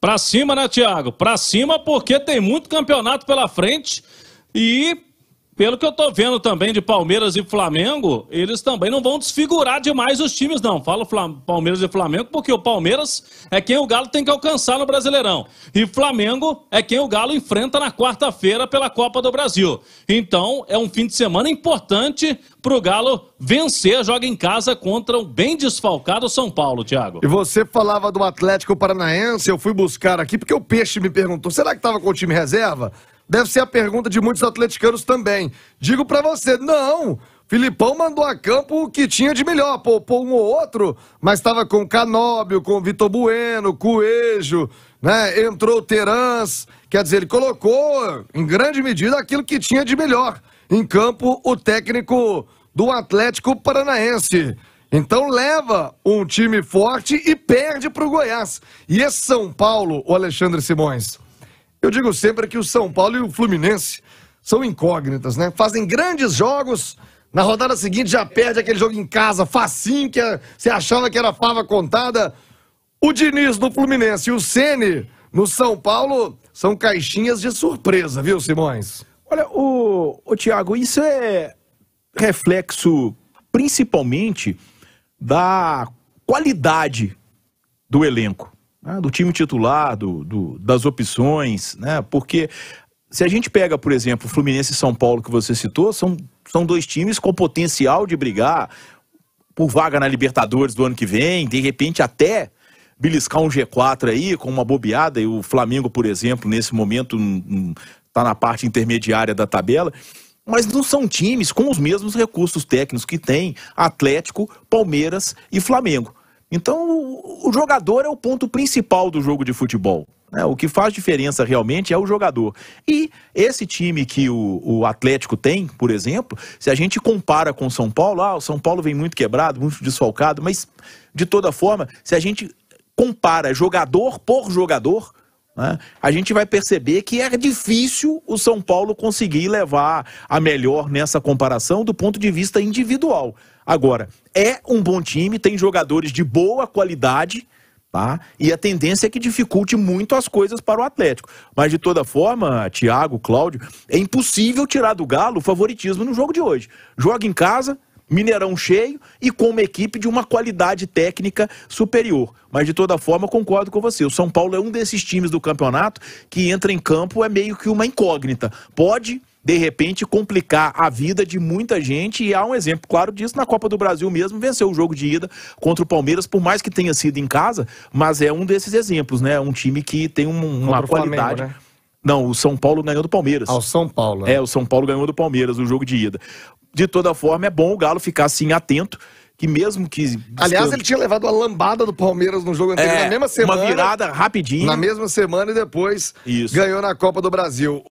Pra cima, né, Tiago? Pra cima, porque tem muito campeonato pela frente e pelo que eu estou vendo também de Palmeiras e Flamengo, eles também não vão desfigurar demais os times, não. Falo Flam Palmeiras e Flamengo porque o Palmeiras é quem o Galo tem que alcançar no Brasileirão. E Flamengo é quem o Galo enfrenta na quarta-feira pela Copa do Brasil. Então, é um fim de semana importante para o Galo vencer, joga em casa contra um bem desfalcado São Paulo, Thiago. E você falava do Atlético Paranaense, eu fui buscar aqui porque o Peixe me perguntou, será que estava com o time reserva? Deve ser a pergunta de muitos atleticanos também. Digo para você, não. Filipão mandou a campo o que tinha de melhor, poupou um ou outro, mas estava com Canóbio, com Vitor Bueno, Coelho, né? Entrou Terans, quer dizer, ele colocou em grande medida aquilo que tinha de melhor em campo o técnico do Atlético Paranaense. Então leva um time forte e perde para o Goiás. E esse São Paulo, o Alexandre Simões, eu digo sempre que o São Paulo e o Fluminense são incógnitas, né? Fazem grandes jogos, na rodada seguinte já perde aquele jogo em casa, facinho, que é- você achava que era fava contada. O Diniz no Fluminense e o Sene no São Paulo são caixinhas de surpresa, viu, Simões? Olha, o, o Tiago, isso é reflexo principalmente da qualidade do elenco né, do time titular, do, do, das opções, né? Porque se a gente pega, por exemplo, Fluminense e São Paulo que você citou, são, são dois times com potencial de brigar por vaga na Libertadores do ano que vem, de repente até beliscar um G4 aí com uma bobeada, e o Flamengo, por exemplo, nesse momento está na parte intermediária da tabela. Mas não são times com os mesmos recursos técnicos que tem Atlético, Palmeiras e Flamengo. Então, o jogador é o ponto principal do jogo de futebol. Né? O que faz diferença realmente é o jogador. E esse time que o, o, Atlético tem, por exemplo, se a gente compara com o São Paulo, ah, o São Paulo vem muito quebrado, muito desfalcado, mas de toda forma, se a gente compara jogador por jogador, né, a gente vai perceber que é difícil o São Paulo conseguir levar a melhor nessa comparação do ponto de vista individual. Agora, é um bom time, tem jogadores de boa qualidade. Tá? E a tendência é que dificulte muito as coisas para o Atlético. Mas de toda forma, Thiago, Cláudio, é impossível tirar do Galo o favoritismo no jogo de hoje. Joga em casa, Mineirão cheio e com uma equipe de uma qualidade técnica superior. Mas de toda forma, concordo com você. O São Paulo é um desses times do campeonato que entra em campo é meio que uma incógnita. Pode de repente complicar a vida de muita gente e há um exemplo claro disso na Copa do Brasil mesmo, venceu o jogo de ida contra o Palmeiras, por mais que tenha sido em casa, mas é um desses exemplos, né? Um time que tem um, uma qualidade. Flamengo, né? Não, o São Paulo ganhou do Palmeiras. Ah, o São Paulo. É. é, o São Paulo ganhou do Palmeiras o jogo de ida de toda forma, é bom o Galo ficar assim atento que mesmo que. Aliás, ele tinha levado a lambada do Palmeiras no jogo anterior, é, na mesma semana. Uma virada rapidinho. Na mesma semana e depois Isso. ganhou na Copa do Brasil.